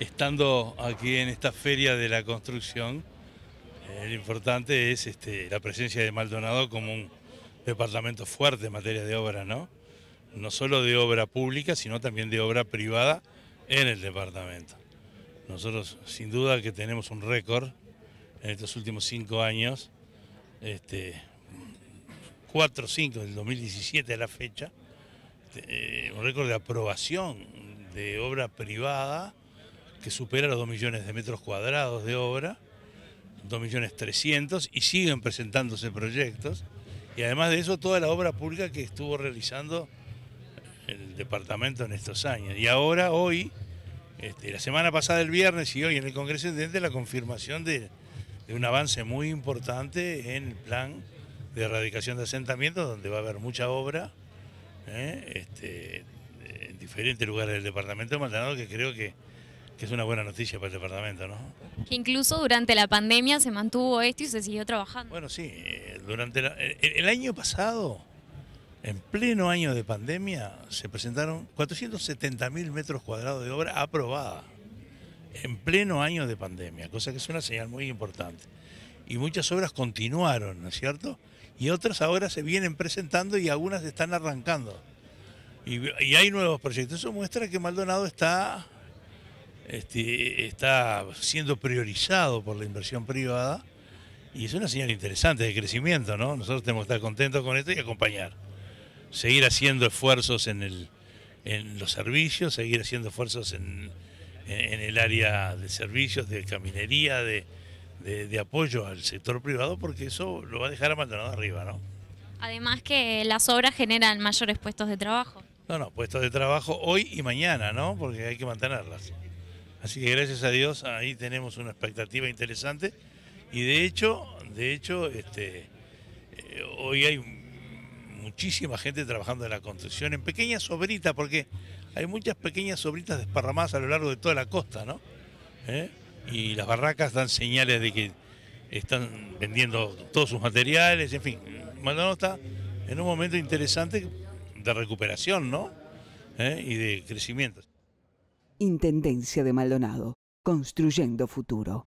Estando aquí en esta feria de la construcción, eh, lo importante es este, la presencia de Maldonado como un departamento fuerte en materia de obra, ¿no? solo de obra pública, sino también de obra privada en el departamento. Nosotros sin duda que tenemos un récord en estos últimos cinco años, este, cuatro o cinco del 2017 a la fecha, este, un récord de aprobación de obra privada que supera los 2 millones de metros cuadrados de obra, 2 millones 300, y siguen presentándose proyectos. Y además de eso, toda la obra pública que estuvo realizando el departamento en estos años. Y ahora, hoy, este, la semana pasada, el viernes y hoy en el Congreso Intendente, la confirmación de, un avance muy importante en el plan de erradicación de asentamientos, donde va a haber mucha obra ¿eh? este, en diferentes lugares del departamento de Maldonado, que creo que que es una buena noticia para el departamento, ¿no? Que incluso durante la pandemia se mantuvo esto y se siguió trabajando. Bueno, sí, eh, durante eh, el, año pasado, en pleno año de pandemia, se presentaron 470.000 metros cuadrados de obra aprobada, en pleno año de pandemia, cosa que es una señal muy importante. Y muchas obras continuaron, ¿no es cierto? Y otras ahora se vienen presentando y algunas están arrancando. y hay nuevos proyectos. Eso muestra que Maldonado está este, está siendo priorizado por la inversión privada y es una señal interesante de crecimiento, ¿no? Nosotros tenemos que estar contentos con esto y acompañar. Seguir haciendo esfuerzos en, los servicios, seguir haciendo esfuerzos en, el área de servicios, de caminería, de, apoyo al sector privado, porque eso lo va a dejar a arriba, ¿no? Además que las obras generan mayores puestos de trabajo. No, no, puestos de trabajo hoy y mañana, ¿no? Porque hay que mantenerlas. Así que gracias a Dios ahí tenemos una expectativa interesante y de hecho, de hecho, este, eh, hoy hay muchísima gente trabajando en la construcción, en pequeñas sobritas, porque hay muchas pequeñas obritas desparramadas a lo largo de toda la costa, ¿no? ¿Eh? Y las barracas dan señales de que están vendiendo todos sus materiales, en fin, Maldonado está en un momento interesante de recuperación, ¿no? ¿Eh? Y de crecimiento. Intendencia de Maldonado, construyendo futuro.